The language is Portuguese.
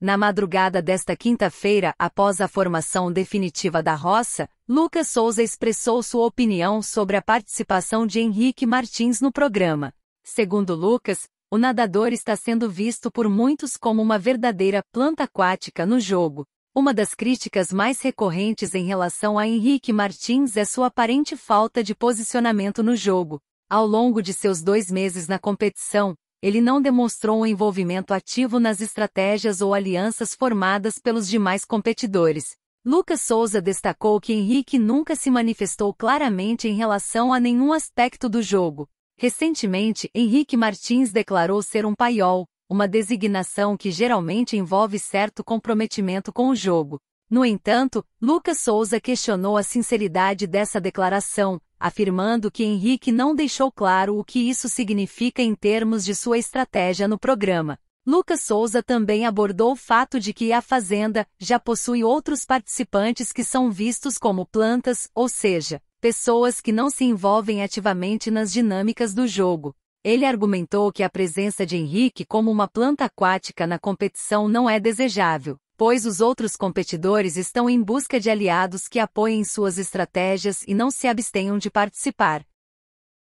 Na madrugada desta quinta-feira, após a formação definitiva da roça, Lucas Souza expressou sua opinião sobre a participação de Henrique Martins no programa. Segundo Lucas, o nadador está sendo visto por muitos como uma verdadeira planta aquática no jogo. Uma das críticas mais recorrentes em relação a Henrique Martins é sua aparente falta de posicionamento no jogo. Ao longo de seus dois meses na competição, ele não demonstrou um envolvimento ativo nas estratégias ou alianças formadas pelos demais competidores. Lucas Souza destacou que Henrique nunca se manifestou claramente em relação a nenhum aspecto do jogo. Recentemente, Henrique Martins declarou ser um paiol, uma designação que geralmente envolve certo comprometimento com o jogo. No entanto, Lucas Souza questionou a sinceridade dessa declaração, afirmando que Henrique não deixou claro o que isso significa em termos de sua estratégia no programa. Lucas Souza também abordou o fato de que a Fazenda já possui outros participantes que são vistos como plantas, ou seja, pessoas que não se envolvem ativamente nas dinâmicas do jogo. Ele argumentou que a presença de Henrique como uma planta aquática na competição não é desejável, pois os outros competidores estão em busca de aliados que apoiem suas estratégias e não se abstenham de participar.